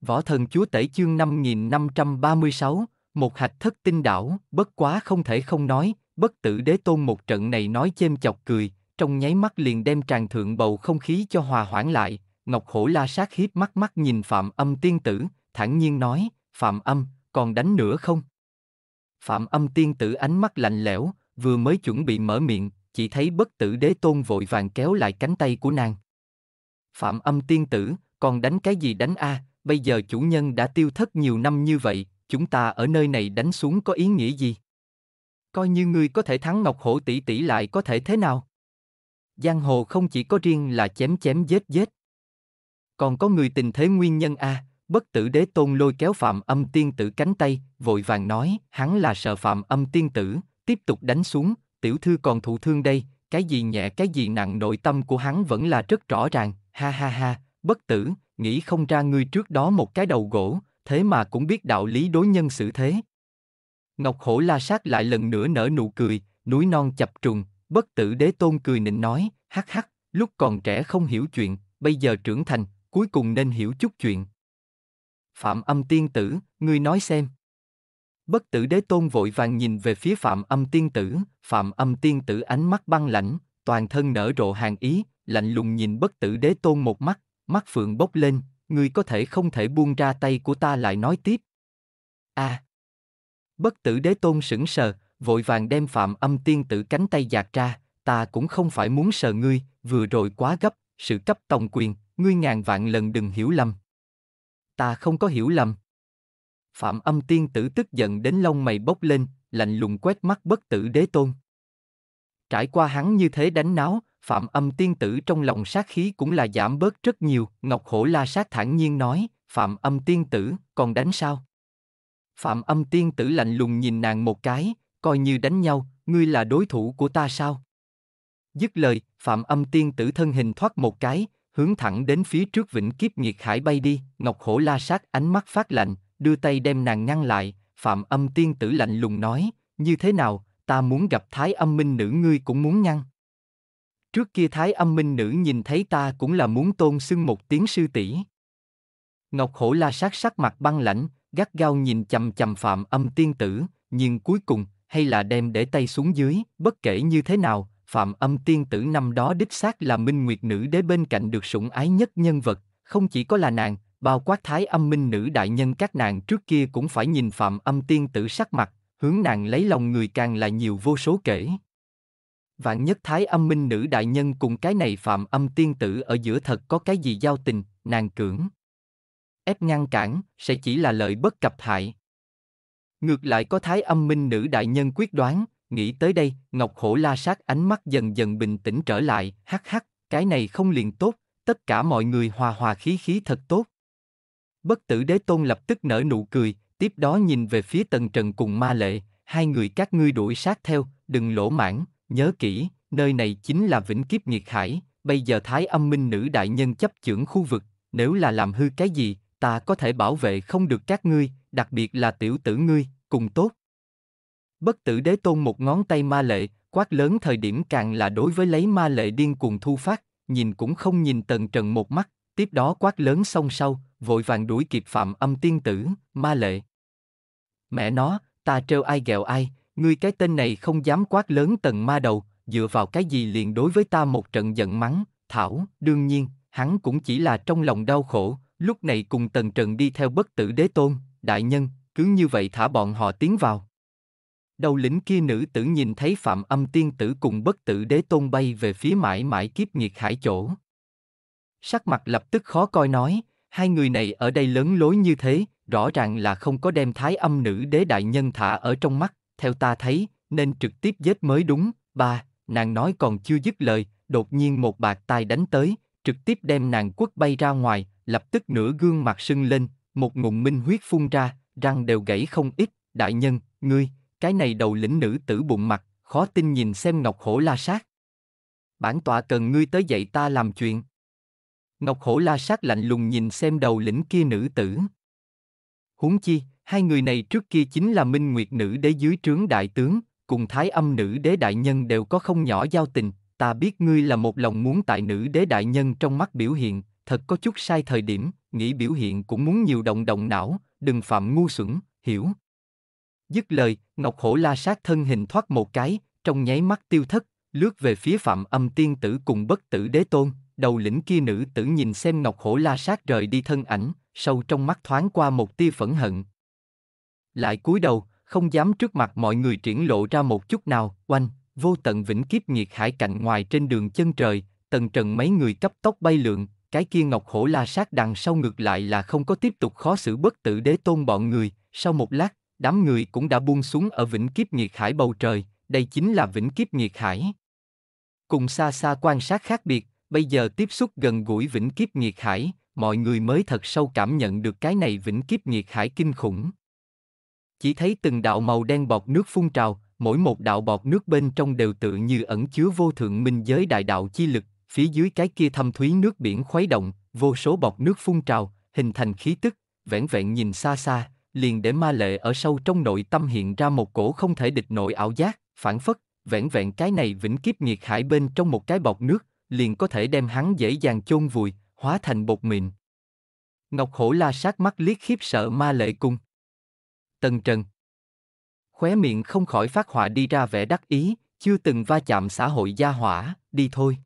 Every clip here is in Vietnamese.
Võ thần chúa tể chương 5536, một hạch thất tinh đảo, bất quá không thể không nói, bất tử đế tôn một trận này nói chêm chọc cười, trong nháy mắt liền đem tràn thượng bầu không khí cho hòa hoãn lại, Ngọc Hổ La Sát hiếp mắt mắt nhìn Phạm Âm tiên tử, thản nhiên nói, Phạm Âm, còn đánh nữa không? Phạm Âm tiên tử ánh mắt lạnh lẽo, vừa mới chuẩn bị mở miệng, chỉ thấy bất tử đế tôn vội vàng kéo lại cánh tay của nàng. Phạm Âm tiên tử, còn đánh cái gì đánh a, à? bây giờ chủ nhân đã tiêu thất nhiều năm như vậy, chúng ta ở nơi này đánh xuống có ý nghĩa gì? Coi như ngươi có thể thắng Ngọc Hổ tỷ tỷ lại có thể thế nào? Giang hồ không chỉ có riêng là chém chém giết giết. Còn có người tình thế nguyên nhân a, à, bất tử đế tôn lôi kéo phạm âm tiên tử cánh tay, vội vàng nói, hắn là sợ phạm âm tiên tử, tiếp tục đánh xuống, tiểu thư còn thụ thương đây, cái gì nhẹ cái gì nặng nội tâm của hắn vẫn là rất rõ ràng, ha ha ha, bất tử, nghĩ không ra ngươi trước đó một cái đầu gỗ, thế mà cũng biết đạo lý đối nhân xử thế. Ngọc Hổ La Sát lại lần nữa nở nụ cười, núi non chập trùng, bất tử đế tôn cười nịnh nói, hắc hắc, lúc còn trẻ không hiểu chuyện, bây giờ trưởng thành, cuối cùng nên hiểu chút chuyện. Phạm âm tiên tử, ngươi nói xem. Bất tử đế tôn vội vàng nhìn về phía phạm âm tiên tử, phạm âm tiên tử ánh mắt băng lãnh, toàn thân nở rộ hàng ý, lạnh lùng nhìn bất tử đế tôn một mắt, mắt phượng bốc lên, ngươi có thể không thể buông ra tay của ta lại nói tiếp. a à. Bất tử đế tôn sững sờ, vội vàng đem phạm âm tiên tử cánh tay giạt ra, ta cũng không phải muốn sờ ngươi, vừa rồi quá gấp, sự cấp tòng quyền, ngươi ngàn vạn lần đừng hiểu lầm. Ta không có hiểu lầm. Phạm âm tiên tử tức giận đến lông mày bốc lên, lạnh lùng quét mắt bất tử đế tôn. Trải qua hắn như thế đánh náo, Phạm âm tiên tử trong lòng sát khí cũng là giảm bớt rất nhiều, Ngọc Hổ La Sát thản nhiên nói, Phạm âm tiên tử, còn đánh sao? Phạm âm tiên tử lạnh lùng nhìn nàng một cái, coi như đánh nhau, ngươi là đối thủ của ta sao? Dứt lời, Phạm âm tiên tử thân hình thoát một cái, hướng thẳng đến phía trước vĩnh kiếp nghiệt hải bay đi, Ngọc Hổ La Sát ánh mắt phát lạnh, đưa tay đem nàng ngăn lại, Phạm âm tiên tử lạnh lùng nói, như thế nào, ta muốn gặp thái âm minh nữ ngươi cũng muốn ngăn. Trước kia thái âm minh nữ nhìn thấy ta cũng là muốn tôn xưng một tiếng sư tỷ. Ngọc hổ la sát sắc mặt băng lãnh, gắt gao nhìn chầm chầm phạm âm tiên tử, nhưng cuối cùng, hay là đem để tay xuống dưới, bất kể như thế nào, phạm âm tiên tử năm đó đích xác là minh nguyệt nữ đế bên cạnh được sủng ái nhất nhân vật, không chỉ có là nàng, bao quát thái âm minh nữ đại nhân các nàng trước kia cũng phải nhìn phạm âm tiên tử sắc mặt, hướng nàng lấy lòng người càng là nhiều vô số kể. Vạn nhất thái âm minh nữ đại nhân cùng cái này phạm âm tiên tử ở giữa thật có cái gì giao tình, nàng cưỡng. Ép ngăn cản, sẽ chỉ là lợi bất cập hại. Ngược lại có thái âm minh nữ đại nhân quyết đoán, nghĩ tới đây, Ngọc Hổ la sát ánh mắt dần dần bình tĩnh trở lại, hắc hắc, cái này không liền tốt, tất cả mọi người hòa hòa khí khí thật tốt. Bất tử đế tôn lập tức nở nụ cười, tiếp đó nhìn về phía tần trần cùng ma lệ, hai người các ngươi đuổi sát theo, đừng lỗ mãn, Nhớ kỹ, nơi này chính là vĩnh kiếp nghiệt hải, bây giờ Thái âm minh nữ đại nhân chấp trưởng khu vực, nếu là làm hư cái gì, ta có thể bảo vệ không được các ngươi, đặc biệt là tiểu tử ngươi, cùng tốt. Bất tử đế tôn một ngón tay ma lệ, quát lớn thời điểm càng là đối với lấy ma lệ điên cuồng thu phát, nhìn cũng không nhìn tần trần một mắt, tiếp đó quát lớn xong sau, vội vàng đuổi kịp phạm âm tiên tử, ma lệ. Mẹ nó, ta trêu ai ghẹo ai, Ngươi cái tên này không dám quát lớn tần ma đầu, dựa vào cái gì liền đối với ta một trận giận mắng, thảo, đương nhiên, hắn cũng chỉ là trong lòng đau khổ, lúc này cùng tần trần đi theo bất tử đế tôn, đại nhân, cứ như vậy thả bọn họ tiến vào. Đầu lĩnh kia nữ tử nhìn thấy phạm âm tiên tử cùng bất tử đế tôn bay về phía mãi mãi kiếp nghiệt hải chỗ. Sắc mặt lập tức khó coi nói, hai người này ở đây lớn lối như thế, rõ ràng là không có đem thái âm nữ đế đại nhân thả ở trong mắt, theo ta thấy, nên trực tiếp giết mới đúng, ba, nàng nói còn chưa dứt lời, đột nhiên một bạc tai đánh tới, trực tiếp đem nàng quất bay ra ngoài, lập tức nửa gương mặt sưng lên, một ngụm minh huyết phun ra, răng đều gãy không ít, đại nhân, ngươi, cái này đầu lĩnh nữ tử bụng mặt, khó tin nhìn xem Ngọc Hổ La Sát. Bản tọa cần ngươi tới dạy ta làm chuyện. Ngọc Hổ La Sát lạnh lùng nhìn xem đầu lĩnh kia nữ tử. Huống chi, Hai người này trước kia chính là Minh Nguyệt nữ đế dưới trướng đại tướng, cùng Thái Âm nữ đế đại nhân đều có không nhỏ giao tình, ta biết ngươi là một lòng muốn tại nữ đế đại nhân trong mắt biểu hiện, thật có chút sai thời điểm, nghĩ biểu hiện cũng muốn nhiều động động não, đừng phạm ngu xuẩn, hiểu. Dứt lời, Ngọc Hổ la sát thân hình thoát một cái, trong nháy mắt tiêu thất, lướt về phía phạm âm tiên tử cùng bất tử đế tôn, đầu lĩnh kia nữ tử nhìn xem Ngọc Hổ la sát rời đi thân ảnh, sâu trong mắt thoáng qua một tia phẫn hận, lại cúi đầu, không dám trước mặt mọi người triển lộ ra một chút nào, oanh, vô tận vĩnh kiếp nhiệt hải cạnh ngoài trên đường chân trời, tần trần mấy người cấp tốc bay lượn, cái kia ngọc hổ la sát đằng sau ngược lại là không có tiếp tục khó xử bất tử đế tôn bọn người, sau một lát, đám người cũng đã buông xuống ở vĩnh kiếp nhiệt hải bầu trời, đây chính là vĩnh kiếp nhiệt hải. Cùng xa xa quan sát khác biệt, bây giờ tiếp xúc gần gũi vĩnh kiếp nhiệt hải, mọi người mới thật sâu cảm nhận được cái này vĩnh kiếp nhiệt hải kinh khủng chỉ thấy từng đạo màu đen bọt nước phun trào, mỗi một đạo bọt nước bên trong đều tự như ẩn chứa vô thượng minh giới đại đạo chi lực, phía dưới cái kia thâm thúy nước biển khuấy động, vô số bọt nước phun trào, hình thành khí tức, vẻn vẹn nhìn xa xa, liền để ma lệ ở sâu trong nội tâm hiện ra một cổ không thể địch nội ảo giác, phản phất, vẻn vẹn cái này vĩnh kiếp nghiệt hải bên trong một cái bọt nước, liền có thể đem hắn dễ dàng chôn vùi, hóa thành bột mịn. Ngọc Hổ La sát mắt liếc khiếp sợ ma lệ cung. Tần Trần. Khóe miệng không khỏi phát họa đi ra vẻ đắc ý, chưa từng va chạm xã hội gia hỏa, đi thôi.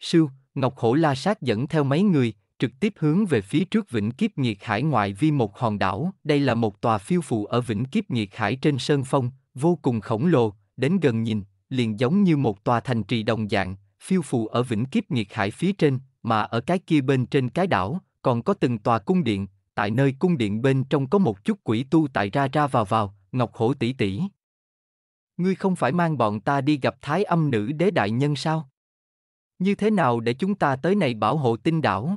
Sư Ngọc Hổ La Sát dẫn theo mấy người, trực tiếp hướng về phía trước Vĩnh Kiếp Nhiệt Hải ngoại vi một hòn đảo. Đây là một tòa phiêu phụ ở Vĩnh Kiếp Nhiệt Hải trên sơn phong, vô cùng khổng lồ, đến gần nhìn, liền giống như một tòa thành trì đồng dạng, phiêu phụ ở Vĩnh Kiếp Nhiệt Hải phía trên, mà ở cái kia bên trên cái đảo, còn có từng tòa cung điện, tại nơi cung điện bên trong có một chút quỷ tu tại ra ra vào vào, Ngọc Hổ tỷ tỷ. Ngươi không phải mang bọn ta đi gặp Thái Âm nữ đế đại nhân sao? Như thế nào để chúng ta tới này bảo hộ tinh đảo?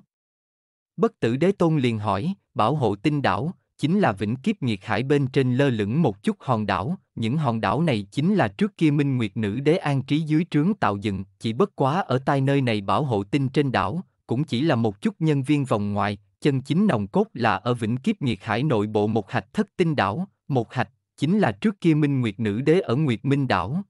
Bất tử đế tôn liền hỏi, bảo hộ tinh đảo, chính là vĩnh kiếp nghiệt hải bên trên lơ lửng một chút hòn đảo, những hòn đảo này chính là trước kia minh nguyệt nữ đế an trí dưới trướng tạo dựng, chỉ bất quá ở tai nơi này bảo hộ tinh trên đảo, cũng chỉ là một chút nhân viên vòng ngoài, chân chính nòng cốt là ở vĩnh kiếp nghiệt hải nội bộ một hạch thất tinh đảo, một hạch, chính là trước kia Minh Nguyệt Nữ Đế ở Nguyệt Minh đảo.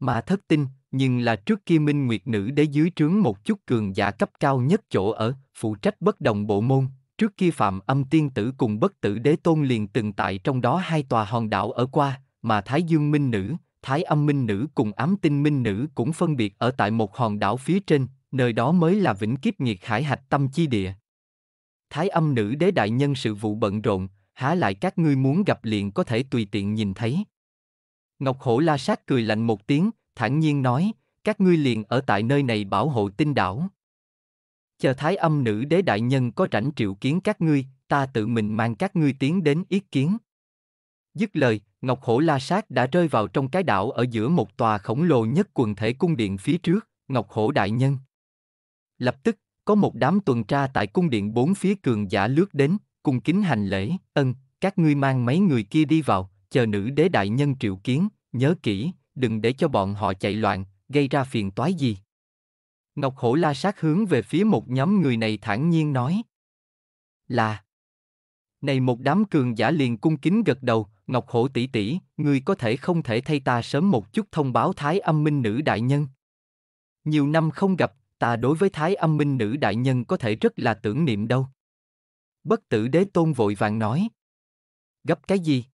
Mà thất tinh, nhưng là trước kia Minh Nguyệt Nữ Đế dưới trướng một chút cường giả cấp cao nhất chỗ ở, phụ trách bất đồng bộ môn, trước kia Phạm Âm Tiên Tử cùng bất tử đế tôn liền từng tại trong đó hai tòa hòn đảo ở qua, mà Thái Dương Minh Nữ, Thái Âm Minh Nữ cùng Ám Tinh Minh Nữ cũng phân biệt ở tại một hòn đảo phía trên, nơi đó mới là vĩnh kiếp nghiệt hải hạch tâm chi địa. Thái âm nữ đế đại nhân sự vụ bận rộn, há lại các ngươi muốn gặp liền có thể tùy tiện nhìn thấy. Ngọc Hổ La Sát cười lạnh một tiếng, thản nhiên nói, các ngươi liền ở tại nơi này bảo hộ tinh đảo. Chờ thái âm nữ đế đại nhân có rảnh triệu kiến các ngươi, ta tự mình mang các ngươi tiến đến yết kiến. Dứt lời, Ngọc Hổ La Sát đã rơi vào trong cái đảo ở giữa một tòa khổng lồ nhất quần thể cung điện phía trước, Ngọc Hổ Đại Nhân. Lập tức, có một đám tuần tra tại cung điện bốn phía cường giả lướt đến, cùng kính hành lễ, ân, các ngươi mang mấy người kia đi vào, chờ nữ đế đại nhân triệu kiến, nhớ kỹ, đừng để cho bọn họ chạy loạn, gây ra phiền toái gì. Ngọc Hổ La Sát hướng về phía một nhóm người này thản nhiên nói. Là. Này một đám cường giả liền cung kính gật đầu, Ngọc Hổ tỷ tỷ, ngươi có thể không thể thay ta sớm một chút thông báo Thái âm minh nữ đại nhân. Nhiều năm không gặp, ta đối với thái âm minh nữ đại nhân có thể rất là tưởng niệm đâu. Bất tử đế tôn vội vàng nói. Gấp cái gì?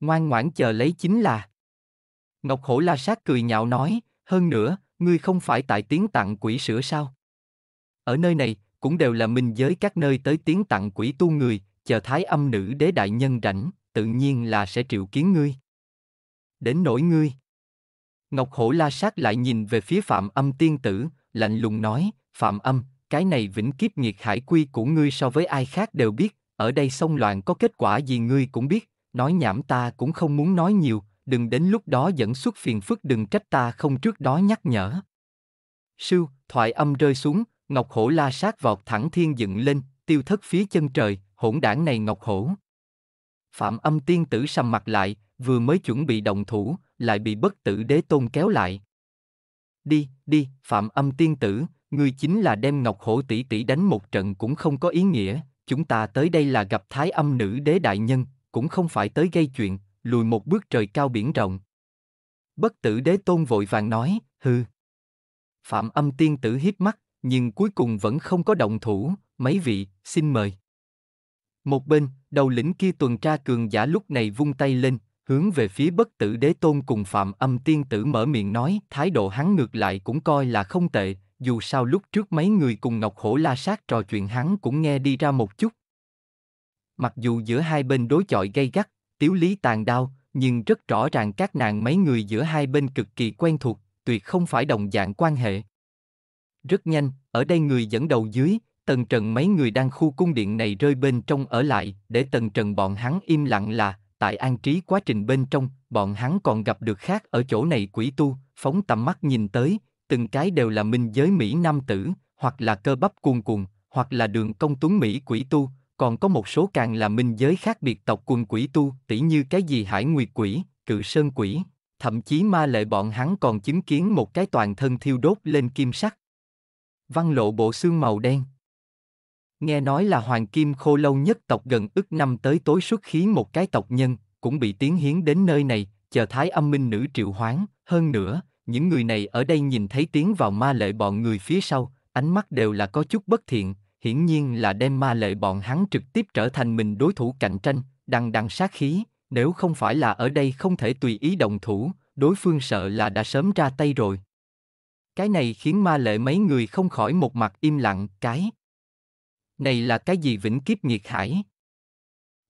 Ngoan ngoãn chờ lấy chính là. Ngọc hổ la sát cười nhạo nói, hơn nữa, ngươi không phải tại tiếng tặng quỷ sữa sao? Ở nơi này, cũng đều là minh giới các nơi tới tiếng tặng quỷ tu người, chờ thái âm nữ đế đại nhân rảnh, tự nhiên là sẽ triệu kiến ngươi. Đến nỗi ngươi. Ngọc hổ la sát lại nhìn về phía phạm âm tiên tử, lạnh lùng nói, Phạm Âm, cái này vĩnh kiếp nghiệt hải quy của ngươi so với ai khác đều biết, ở đây xông loạn có kết quả gì ngươi cũng biết, nói nhảm ta cũng không muốn nói nhiều, đừng đến lúc đó dẫn xuất phiền phức đừng trách ta không trước đó nhắc nhở. sư, thoại âm rơi xuống, Ngọc Hổ la sát vọt thẳng thiên dựng lên, tiêu thất phía chân trời, hỗn đảng này Ngọc Hổ. Phạm âm tiên tử sầm mặt lại, vừa mới chuẩn bị động thủ, lại bị bất tử đế tôn kéo lại đi, đi, phạm âm tiên tử, ngươi chính là đem ngọc hổ tỷ tỷ đánh một trận cũng không có ý nghĩa, chúng ta tới đây là gặp thái âm nữ đế đại nhân, cũng không phải tới gây chuyện, lùi một bước trời cao biển rộng. Bất tử đế tôn vội vàng nói, hư. Phạm âm tiên tử hiếp mắt, nhưng cuối cùng vẫn không có động thủ, mấy vị, xin mời. Một bên, đầu lĩnh kia tuần tra cường giả lúc này vung tay lên, hướng về phía bất tử đế tôn cùng phạm âm tiên tử mở miệng nói thái độ hắn ngược lại cũng coi là không tệ dù sao lúc trước mấy người cùng ngọc hổ la sát trò chuyện hắn cũng nghe đi ra một chút mặc dù giữa hai bên đối chọi gay gắt tiếu lý tàn đao nhưng rất rõ ràng các nàng mấy người giữa hai bên cực kỳ quen thuộc tuyệt không phải đồng dạng quan hệ rất nhanh ở đây người dẫn đầu dưới tần trần mấy người đang khu cung điện này rơi bên trong ở lại để tần trần bọn hắn im lặng là tại an trí quá trình bên trong, bọn hắn còn gặp được khác ở chỗ này quỷ tu, phóng tầm mắt nhìn tới, từng cái đều là minh giới Mỹ nam tử, hoặc là cơ bắp cuồn cuồn, hoặc là đường công tuấn Mỹ quỷ tu, còn có một số càng là minh giới khác biệt tộc quần quỷ tu, tỉ như cái gì hải nguyệt quỷ, cự sơn quỷ, thậm chí ma lệ bọn hắn còn chứng kiến một cái toàn thân thiêu đốt lên kim sắc. Văn lộ bộ xương màu đen, Nghe nói là hoàng kim khô lâu nhất tộc gần ức năm tới tối xuất khí một cái tộc nhân, cũng bị tiến hiến đến nơi này, chờ thái âm minh nữ triệu hoán, hơn nữa, những người này ở đây nhìn thấy tiếng vào ma lệ bọn người phía sau, ánh mắt đều là có chút bất thiện, hiển nhiên là đem ma lệ bọn hắn trực tiếp trở thành mình đối thủ cạnh tranh, đằng đằng sát khí, nếu không phải là ở đây không thể tùy ý đồng thủ, đối phương sợ là đã sớm ra tay rồi. Cái này khiến ma lệ mấy người không khỏi một mặt im lặng, cái này là cái gì vĩnh kiếp nghiệt hải?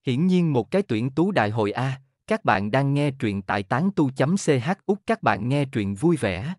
Hiển nhiên một cái tuyển tú đại hội A, các bạn đang nghe truyện tại tán tu.ch út các bạn nghe truyện vui vẻ.